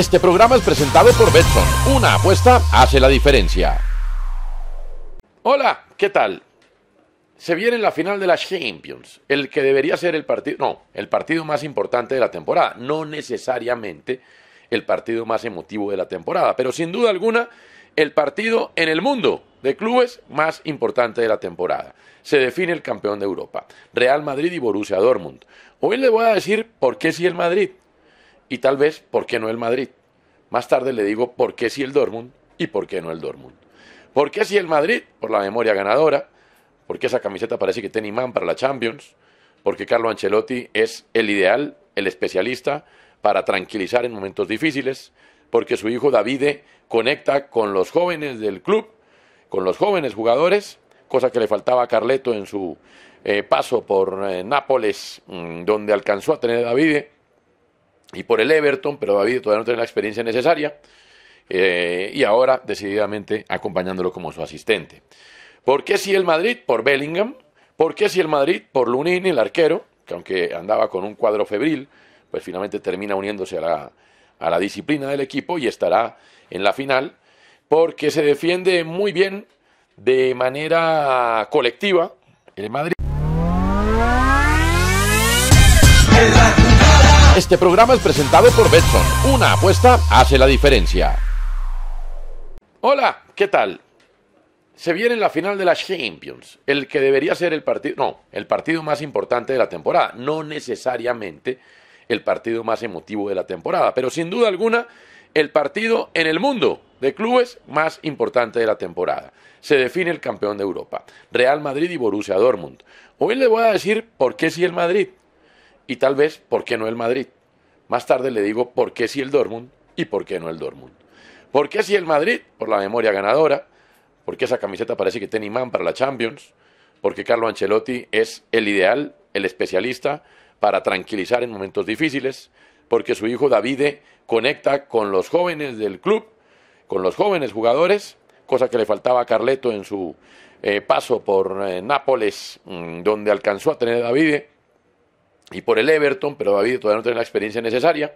Este programa es presentado por Betson. Una apuesta hace la diferencia. Hola, ¿qué tal? Se viene la final de la Champions, el que debería ser el partido, no, el partido más importante de la temporada, no necesariamente el partido más emotivo de la temporada, pero sin duda alguna el partido en el mundo de clubes más importante de la temporada. Se define el campeón de Europa, Real Madrid y Borussia Dortmund. Hoy le voy a decir por qué si el Madrid y tal vez, ¿por qué no el Madrid? Más tarde le digo por qué sí el Dortmund y por qué no el Dortmund. ¿Por qué sí el Madrid? Por la memoria ganadora, porque esa camiseta parece que tiene imán para la Champions, porque Carlo Ancelotti es el ideal, el especialista para tranquilizar en momentos difíciles, porque su hijo Davide conecta con los jóvenes del club, con los jóvenes jugadores, cosa que le faltaba a Carleto en su eh, paso por eh, Nápoles, mm, donde alcanzó a tener a Davide y por el Everton, pero David todavía no tiene la experiencia necesaria. Eh, y ahora decididamente acompañándolo como su asistente. ¿Por qué si el Madrid? Por Bellingham. ¿Por qué si el Madrid? Por Lunin el arquero, que aunque andaba con un cuadro febril, pues finalmente termina uniéndose a la, a la disciplina del equipo y estará en la final, porque se defiende muy bien de manera colectiva el Madrid. Este programa es presentado por Betson. Una apuesta hace la diferencia. Hola, ¿qué tal? Se viene la final de la Champions, el que debería ser el partido, no, el partido más importante de la temporada, no necesariamente el partido más emotivo de la temporada, pero sin duda alguna el partido en el mundo de clubes más importante de la temporada. Se define el campeón de Europa, Real Madrid y Borussia Dortmund. Hoy le voy a decir por qué si el Madrid, y tal vez, ¿por qué no el Madrid? Más tarde le digo por qué sí el Dortmund y por qué no el Dortmund. ¿Por qué sí el Madrid? Por la memoria ganadora, porque esa camiseta parece que tiene imán para la Champions, porque Carlo Ancelotti es el ideal, el especialista para tranquilizar en momentos difíciles, porque su hijo Davide conecta con los jóvenes del club, con los jóvenes jugadores, cosa que le faltaba a Carleto en su eh, paso por eh, Nápoles, mm, donde alcanzó a tener a Davide y por el Everton, pero David todavía no tiene la experiencia necesaria.